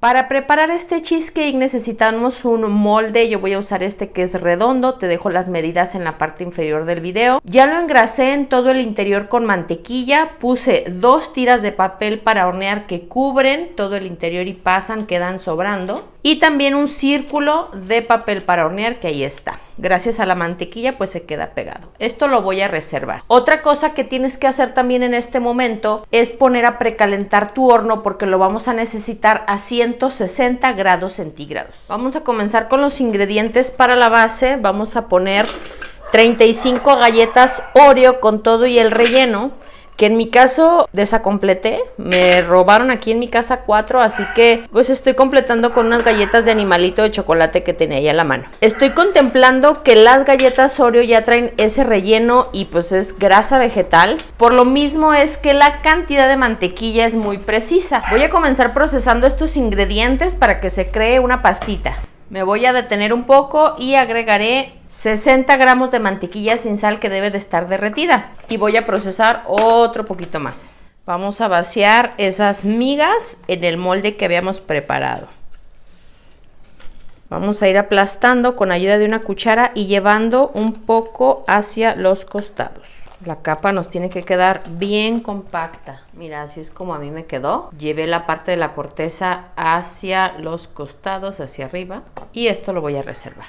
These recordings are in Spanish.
Para preparar este cheesecake necesitamos un molde, yo voy a usar este que es redondo, te dejo las medidas en la parte inferior del video. Ya lo engrasé en todo el interior con mantequilla, puse dos tiras de papel para hornear que cubren todo el interior y pasan, quedan sobrando. Y también un círculo de papel para hornear que ahí está gracias a la mantequilla pues se queda pegado. Esto lo voy a reservar. Otra cosa que tienes que hacer también en este momento es poner a precalentar tu horno porque lo vamos a necesitar a 160 grados centígrados. Vamos a comenzar con los ingredientes para la base. Vamos a poner 35 galletas Oreo con todo y el relleno que en mi caso desacompleté. Me robaron aquí en mi casa cuatro, así que pues estoy completando con unas galletas de animalito de chocolate que tenía ahí a la mano. Estoy contemplando que las galletas Oreo ya traen ese relleno y pues es grasa vegetal. Por lo mismo es que la cantidad de mantequilla es muy precisa. Voy a comenzar procesando estos ingredientes para que se cree una pastita. Me voy a detener un poco y agregaré 60 gramos de mantequilla sin sal que debe de estar derretida. Y voy a procesar otro poquito más. Vamos a vaciar esas migas en el molde que habíamos preparado. Vamos a ir aplastando con ayuda de una cuchara y llevando un poco hacia los costados. La capa nos tiene que quedar bien compacta. Mira, así es como a mí me quedó. Llevé la parte de la corteza hacia los costados, hacia arriba. Y esto lo voy a reservar.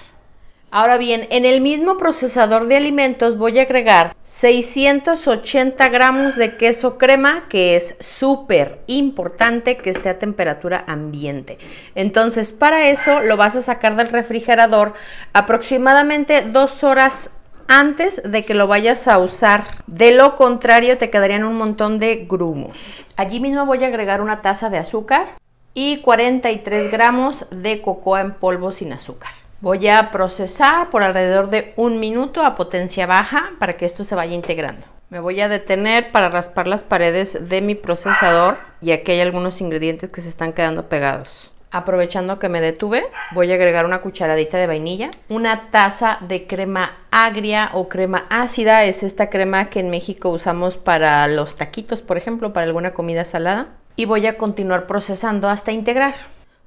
Ahora bien, en el mismo procesador de alimentos voy a agregar 680 gramos de queso crema, que es súper importante que esté a temperatura ambiente. Entonces, para eso lo vas a sacar del refrigerador aproximadamente dos horas antes de que lo vayas a usar. De lo contrario te quedarían un montón de grumos. Allí mismo voy a agregar una taza de azúcar y 43 gramos de cocoa en polvo sin azúcar. Voy a procesar por alrededor de un minuto a potencia baja para que esto se vaya integrando. Me voy a detener para raspar las paredes de mi procesador y aquí hay algunos ingredientes que se están quedando pegados. Aprovechando que me detuve, voy a agregar una cucharadita de vainilla, una taza de crema agria o crema ácida, es esta crema que en México usamos para los taquitos, por ejemplo, para alguna comida salada, y voy a continuar procesando hasta integrar.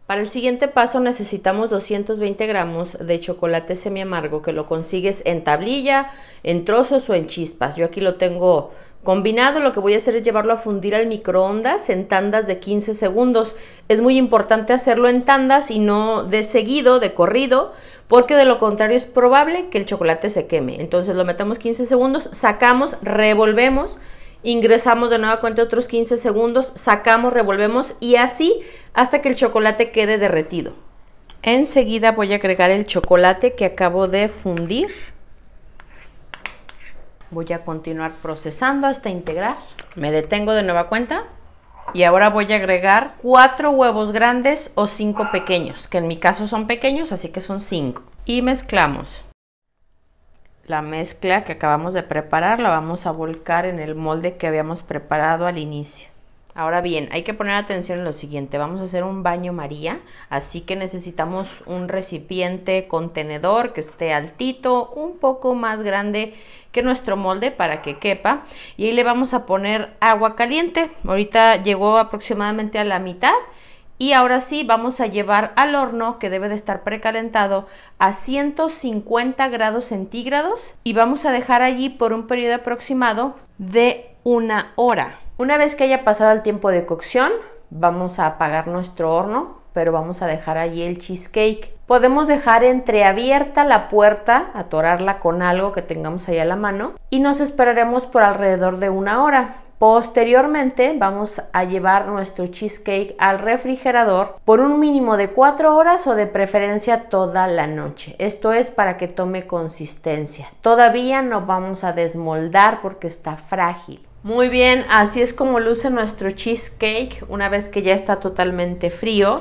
Para el siguiente paso necesitamos 220 gramos de chocolate semi amargo, que lo consigues en tablilla, en trozos o en chispas. Yo aquí lo tengo Combinado lo que voy a hacer es llevarlo a fundir al microondas en tandas de 15 segundos. Es muy importante hacerlo en tandas y no de seguido, de corrido, porque de lo contrario es probable que el chocolate se queme. Entonces lo metemos 15 segundos, sacamos, revolvemos, ingresamos de nueva cuenta otros 15 segundos, sacamos, revolvemos y así hasta que el chocolate quede derretido. Enseguida voy a agregar el chocolate que acabo de fundir. Voy a continuar procesando hasta integrar. Me detengo de nueva cuenta. Y ahora voy a agregar cuatro huevos grandes o cinco pequeños, que en mi caso son pequeños, así que son cinco. Y mezclamos. La mezcla que acabamos de preparar la vamos a volcar en el molde que habíamos preparado al inicio. Ahora bien, hay que poner atención en lo siguiente. Vamos a hacer un baño María, así que necesitamos un recipiente contenedor que esté altito, un poco más grande que nuestro molde para que quepa. Y ahí le vamos a poner agua caliente. Ahorita llegó aproximadamente a la mitad. Y ahora sí, vamos a llevar al horno que debe de estar precalentado a 150 grados centígrados y vamos a dejar allí por un periodo aproximado de una hora. Una vez que haya pasado el tiempo de cocción, vamos a apagar nuestro horno, pero vamos a dejar allí el cheesecake. Podemos dejar entreabierta la puerta, atorarla con algo que tengamos ahí a la mano y nos esperaremos por alrededor de una hora. Posteriormente vamos a llevar nuestro cheesecake al refrigerador por un mínimo de 4 horas o de preferencia toda la noche. Esto es para que tome consistencia. Todavía no vamos a desmoldar porque está frágil. Muy bien, así es como luce nuestro cheesecake una vez que ya está totalmente frío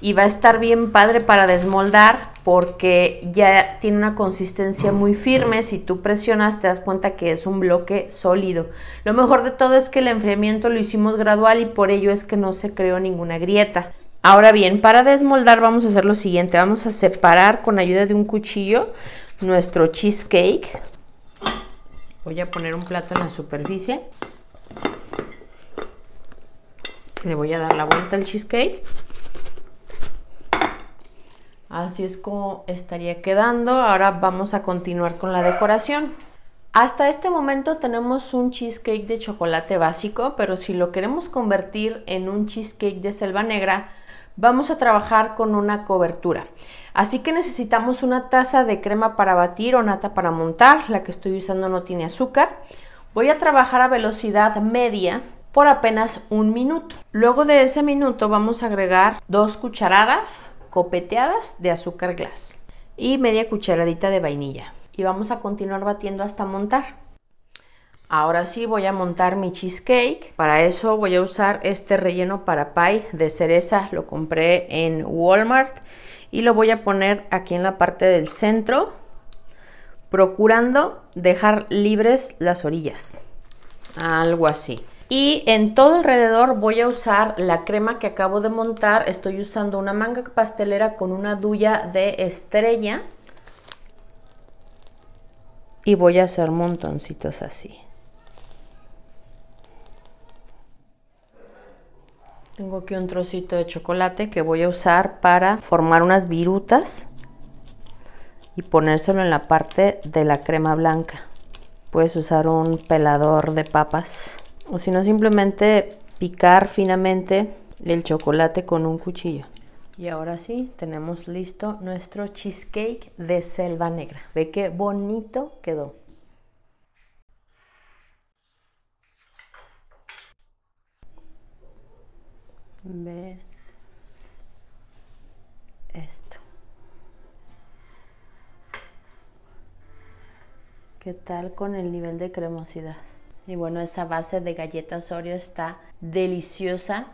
y va a estar bien padre para desmoldar porque ya tiene una consistencia muy firme, si tú presionas te das cuenta que es un bloque sólido. Lo mejor de todo es que el enfriamiento lo hicimos gradual y por ello es que no se creó ninguna grieta. Ahora bien, para desmoldar vamos a hacer lo siguiente, vamos a separar con ayuda de un cuchillo nuestro cheesecake Voy a poner un plato en la superficie. Le voy a dar la vuelta al cheesecake. Así es como estaría quedando. Ahora vamos a continuar con la decoración. Hasta este momento tenemos un cheesecake de chocolate básico, pero si lo queremos convertir en un cheesecake de selva negra, vamos a trabajar con una cobertura. Así que necesitamos una taza de crema para batir o nata para montar, la que estoy usando no tiene azúcar. Voy a trabajar a velocidad media por apenas un minuto. Luego de ese minuto vamos a agregar dos cucharadas copeteadas de azúcar glas y media cucharadita de vainilla. Y vamos a continuar batiendo hasta montar. Ahora sí voy a montar mi cheesecake. Para eso voy a usar este relleno para pie de cereza. Lo compré en Walmart y lo voy a poner aquí en la parte del centro, procurando dejar libres las orillas. Algo así. Y en todo alrededor voy a usar la crema que acabo de montar. Estoy usando una manga pastelera con una duya de estrella. Y voy a hacer montoncitos así. Tengo aquí un trocito de chocolate que voy a usar para formar unas virutas y ponérselo en la parte de la crema blanca. Puedes usar un pelador de papas o si simplemente picar finamente el chocolate con un cuchillo. Y ahora sí, tenemos listo nuestro cheesecake de selva negra. Ve qué bonito quedó. ver esto. ¿Qué tal con el nivel de cremosidad? Y bueno, esa base de galletas Oreo está deliciosa.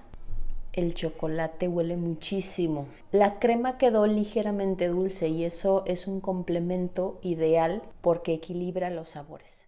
El chocolate huele muchísimo. La crema quedó ligeramente dulce y eso es un complemento ideal porque equilibra los sabores.